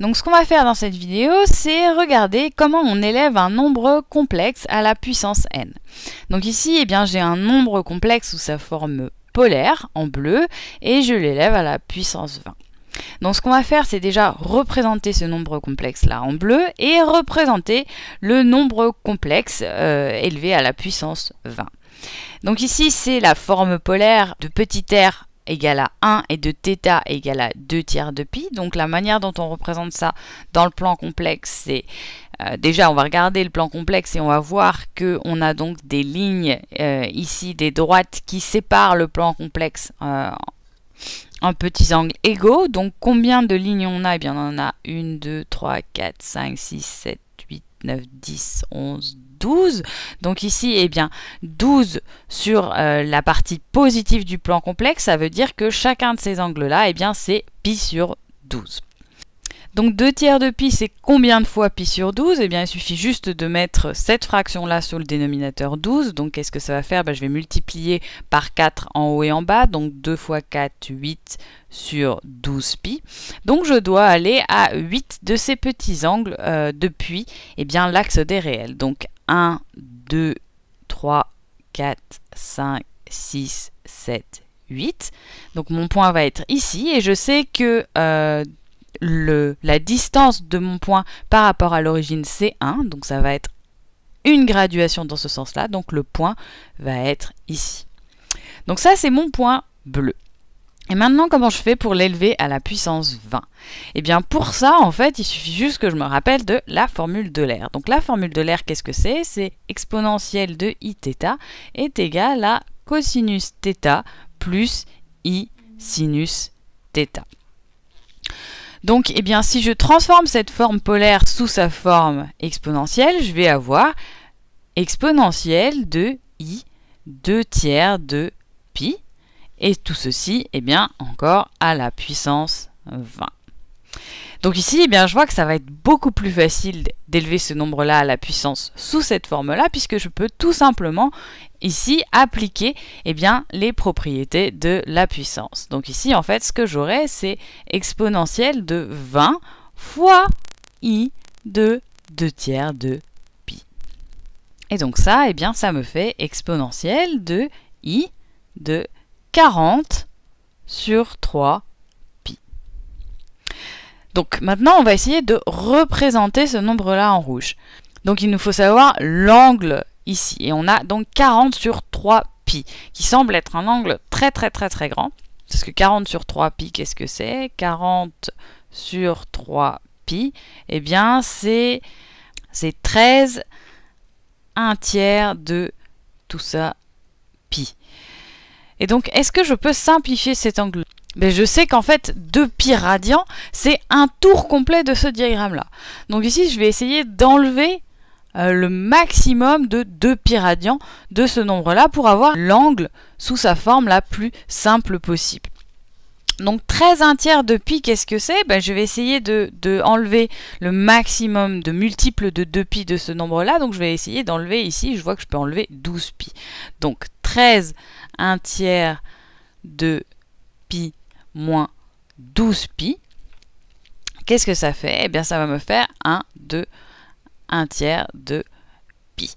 Donc ce qu'on va faire dans cette vidéo, c'est regarder comment on élève un nombre complexe à la puissance n. Donc ici, eh bien, j'ai un nombre complexe sous sa forme polaire, en bleu, et je l'élève à la puissance 20. Donc ce qu'on va faire, c'est déjà représenter ce nombre complexe là en bleu et représenter le nombre complexe euh, élevé à la puissance 20. Donc ici, c'est la forme polaire de petit r égale à 1 et de θ égale à 2 tiers de pi. Donc la manière dont on représente ça dans le plan complexe, c'est euh, déjà on va regarder le plan complexe et on va voir que on a donc des lignes euh, ici, des droites qui séparent le plan complexe euh, en petits angles égaux. Donc combien de lignes on a Eh bien on en a 1, 2, 3, 4, 5, 6, 7, 8, 9, 10, 11, 12, 12. Donc ici, eh bien, 12 sur euh, la partie positive du plan complexe, ça veut dire que chacun de ces angles-là, eh bien, c'est pi sur 12. Donc 2 tiers de pi, c'est combien de fois pi sur 12 Eh bien, il suffit juste de mettre cette fraction-là sur le dénominateur 12. Donc qu'est-ce que ça va faire ben, Je vais multiplier par 4 en haut et en bas. Donc 2 fois 4, 8 sur 12 pi. Donc je dois aller à 8 de ces petits angles euh, depuis eh bien l'axe des réels. Donc 1, 2, 3, 4, 5, 6, 7, 8. Donc mon point va être ici et je sais que euh, le, la distance de mon point par rapport à l'origine c'est 1, donc ça va être une graduation dans ce sens-là, donc le point va être ici. Donc ça c'est mon point bleu. Et maintenant, comment je fais pour l'élever à la puissance 20 Eh bien, pour ça, en fait, il suffit juste que je me rappelle de la formule de l'air. Donc, la formule de l'air, qu'est-ce que c'est C'est exponentielle de iθ est égale à cosinus θ plus i sinus Donc, eh bien, si je transforme cette forme polaire sous sa forme exponentielle, je vais avoir exponentielle de i 2 tiers de pi et tout ceci, eh bien, encore à la puissance 20. Donc ici, eh bien, je vois que ça va être beaucoup plus facile d'élever ce nombre-là à la puissance sous cette forme-là, puisque je peux tout simplement ici appliquer eh bien, les propriétés de la puissance. Donc ici, en fait, ce que j'aurai, c'est exponentielle de 20 fois i de 2 tiers de pi. Et donc ça, eh bien, ça me fait exponentielle de i de 40 sur 3 pi. Donc maintenant, on va essayer de représenter ce nombre-là en rouge. Donc il nous faut savoir l'angle ici. Et on a donc 40 sur 3 pi, qui semble être un angle très très très très grand. Parce que 40 sur 3 pi, qu'est-ce que c'est 40 sur 3 pi, eh bien c'est 13 1 tiers de tout ça pi. Et donc, est-ce que je peux simplifier cet angle ben, je sais qu'en fait, 2 pi radians, c'est un tour complet de ce diagramme-là. Donc ici, je vais essayer d'enlever euh, le maximum de 2 pi radians de ce nombre-là pour avoir l'angle sous sa forme la plus simple possible. Donc 13 1 tiers de pi, qu'est-ce que c'est ben, Je vais essayer de, enlever le maximum de multiples de 2 pi de ce nombre-là. Donc je vais essayer d'enlever ici, je vois que je peux enlever 12 pi. Donc 13 1 tiers de pi moins 12 pi. Qu'est-ce que ça fait Eh bien ça va me faire 1, 2, 1 tiers de pi.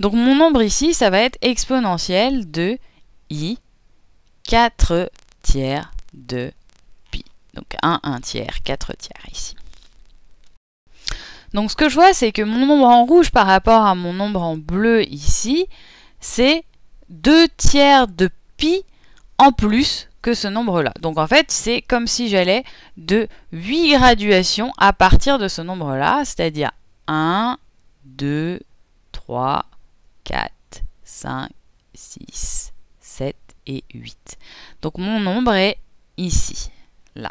Donc mon nombre ici, ça va être exponentiel de i 4 tiers de pi. Donc 1, 1 tiers, 4 tiers ici. Donc ce que je vois, c'est que mon nombre en rouge par rapport à mon nombre en bleu ici, c'est 2 tiers de pi en plus que ce nombre-là. Donc en fait, c'est comme si j'allais de 8 graduations à partir de ce nombre-là, c'est-à-dire 1, 2, 3, 4, 5, 6, 7 et 8. Donc mon nombre est ici, là.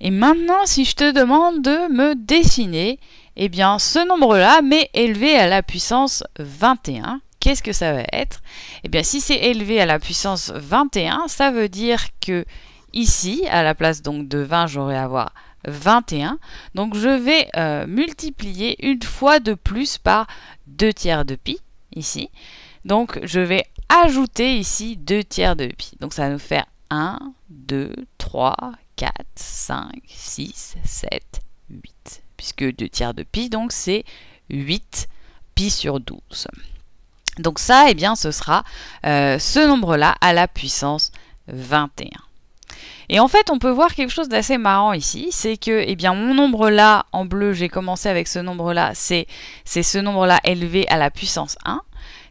Et maintenant, si je te demande de me dessiner, eh bien, ce nombre-là, mais élevé à la puissance 21, qu'est-ce que ça va être Eh bien, si c'est élevé à la puissance 21, ça veut dire que ici, à la place donc de 20, j'aurai à avoir 21. Donc, je vais euh, multiplier une fois de plus par 2 tiers de pi, ici. Donc, je vais ajouter ici 2 tiers de pi. Donc, ça va nous faire 1, 2, 3, 4, 5, 6, 7, 8. Puisque 2 tiers de pi, donc c'est 8 pi sur 12. Donc ça, et eh bien, ce sera euh, ce nombre-là à la puissance 21. Et en fait, on peut voir quelque chose d'assez marrant ici, c'est que eh bien, mon nombre là, en bleu, j'ai commencé avec ce nombre là, c'est ce nombre là élevé à la puissance 1.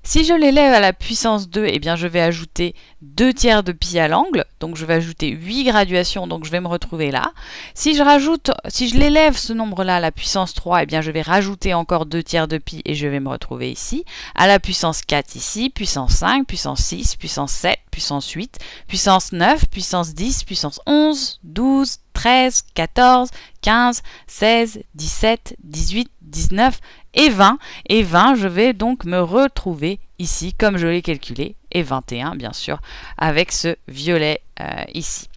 Si je l'élève à la puissance 2, eh bien je vais ajouter 2 tiers de pi à l'angle, donc je vais ajouter 8 graduations, donc je vais me retrouver là. Si je rajoute, si je l'élève ce nombre-là à la puissance 3, et eh bien je vais rajouter encore 2 tiers de pi et je vais me retrouver ici. À la puissance 4 ici, puissance 5, puissance 6, puissance 7, puissance 8, puissance 9, puissance 10, puissance 11, 12, 13, 14, 15, 16, 17, 18, 19 et 20. Et 20, je vais donc me retrouver ici, comme je l'ai calculé, et 21, bien sûr, avec ce violet euh, ici.